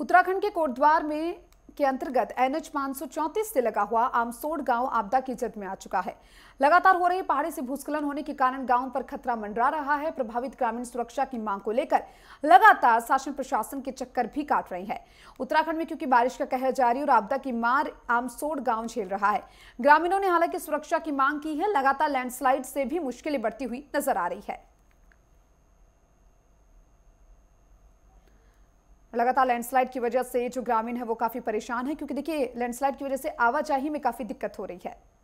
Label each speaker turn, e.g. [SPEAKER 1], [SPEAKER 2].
[SPEAKER 1] उत्तराखंड के कोटद्वार में के अंतर्गत एनएच पांच से लगा हुआ आमसोड गांव आपदा की जद में आ चुका है लगातार हो रही पहाड़ी से भूस्खलन होने के कारण गांव पर खतरा मंडरा रहा है प्रभावित ग्रामीण सुरक्षा की मांग को लेकर लगातार शासन प्रशासन के चक्कर भी काट रही है उत्तराखंड में क्योंकि बारिश का कहर जारी और आपदा की मार आमसोड गांव झेल रहा है ग्रामीणों ने हालांकि सुरक्षा की मांग की है लगातार लैंडस्लाइड से भी मुश्किलें बढ़ती हुई नजर आ रही है लगातार लैंडस्लाइड की वजह से जो ग्रामीण है वो काफ़ी परेशान है क्योंकि देखिए लैंडस्लाइड की वजह से आवाजाही में काफ़ी दिक्कत हो रही है